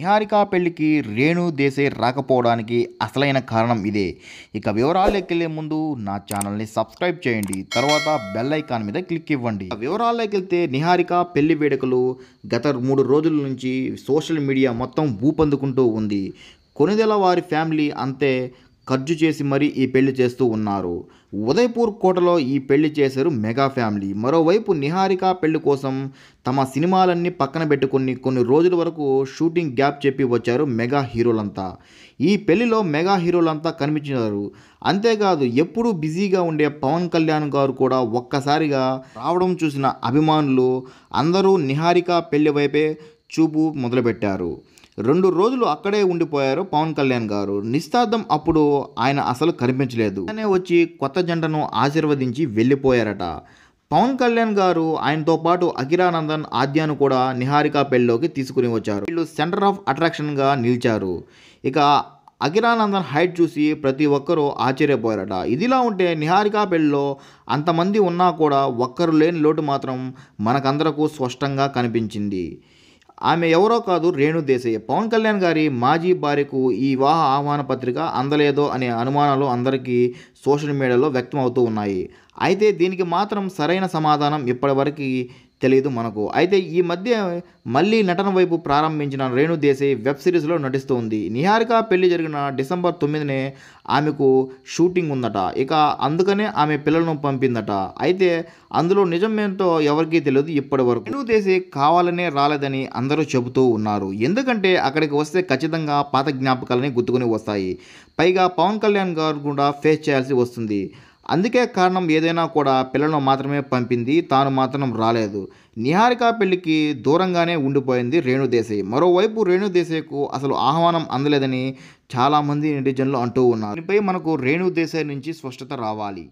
నిహారికా పెళ్లికి రేణు దేశే రాకపోవడానికి అసలైన కారణం ఇదే ఇక వివరాలు వివరాల్లోకెళ్ళే ముందు నా ఛానల్ని సబ్స్క్రైబ్ చేయండి తర్వాత బెల్ ఐకాన్ మీద క్లిక్ ఇవ్వండి వివరాల్లోకి వెళ్తే నిహారిక పెళ్లి వేడుకలు గత మూడు రోజుల నుంచి సోషల్ మీడియా మొత్తం ఊపందుకుంటూ ఉంది కొనిదెల వారి ఫ్యామిలీ అంతే ఖర్చు చేసి మరీ ఈ పెళ్లి చేస్తూ ఉన్నారు ఉదయపూర్ కోటలో ఈ పెళ్లి చేశారు మెగా ఫ్యామిలీ మరోవైపు నిహారిక పెళ్లి కోసం తమ సినిమాలన్నీ పక్కన పెట్టుకుని కొన్ని రోజుల వరకు షూటింగ్ గ్యాప్ చెప్పి వచ్చారు మెగా హీరోలంతా ఈ పెళ్లిలో మెగా హీరోలంతా కనిపించినారు అంతేకాదు ఎప్పుడూ బిజీగా ఉండే పవన్ కళ్యాణ్ గారు కూడా ఒక్కసారిగా రావడం చూసిన అభిమానులు అందరూ నిహారిక పెళ్లి వైపే చూపు మొదలుపెట్టారు రెండు రోజులు అక్కడే ఉండిపోయారు పవన్ కళ్యాణ్ గారు నిస్తార్థం అప్పుడు ఆయన అసలు కనిపించలేదు అనే వచ్చి కొత్త జంటను ఆశీర్వదించి వెళ్ళిపోయారట పవన్ కళ్యాణ్ గారు ఆయనతో పాటు అఖిరానందన్ ఆద్యాను కూడా నిహారికా పెళ్ళిలోకి తీసుకుని వచ్చారు వీళ్ళు సెంటర్ ఆఫ్ అట్రాక్షన్గా నిలిచారు ఇక అఖిరానందన్ హైట్ చూసి ప్రతి ఒక్కరూ ఆశ్చర్యపోయారట ఇదిలా ఉంటే నిహారికా పెళ్ళిలో అంతమంది ఉన్నా కూడా ఒక్కరు లేని లోటు మాత్రం మనకందరకు స్పష్టంగా కనిపించింది ఆమె ఎవరో కాదు రేణు దేశయ్య పవన్ కళ్యాణ్ గారి మాజీ భార్యకు ఈ వివాహ ఆహ్వాన పత్రిక అందలేదో అనే అనుమానాలు అందరికీ సోషల్ మీడియాలో వ్యక్తం అవుతూ ఉన్నాయి అయితే దీనికి మాత్రం సరైన సమాధానం ఇప్పటివరకు తెలియదు మనకు అయితే ఈ మధ్య మళ్ళీ నటన వైపు ప్రారంభించిన రేణు దేశాయ్ వెబ్ సిరీస్లో నటిస్తుంది నిహారిక పెళ్లి జరిగిన డిసెంబర్ తొమ్మిదినే ఆమెకు షూటింగ్ ఉందట ఇక అందుకనే ఆమె పిల్లలను పంపిందట అయితే అందులో నిజమేంటో ఎవరికీ తెలియదు ఇప్పటి వరకు రేణు దేశాయ్ కావాలనే రాలేదని అందరూ చెబుతూ ఉన్నారు ఎందుకంటే అక్కడికి వస్తే ఖచ్చితంగా పాత జ్ఞాపకాలని గుర్తుకుని వస్తాయి పైగా పవన్ కళ్యాణ్ గారు కూడా ఫేస్ చేయాల్సి వస్తుంది అందుకే కారణం ఏదైనా కూడా పిల్లలను మాత్రమే పంపింది తాను మాత్రం రాలేదు నిహారిక పెళ్లికి దూరంగానే ఉండిపోయింది రేణుదేశాయ్ మరోవైపు రేణుదేశాయ్కు అసలు ఆహ్వానం అందలేదని చాలామంది నెటిజన్లు అంటూ ఉన్నారు దీనిపై మనకు రేణుదేశాయ్ నుంచి స్పష్టత రావాలి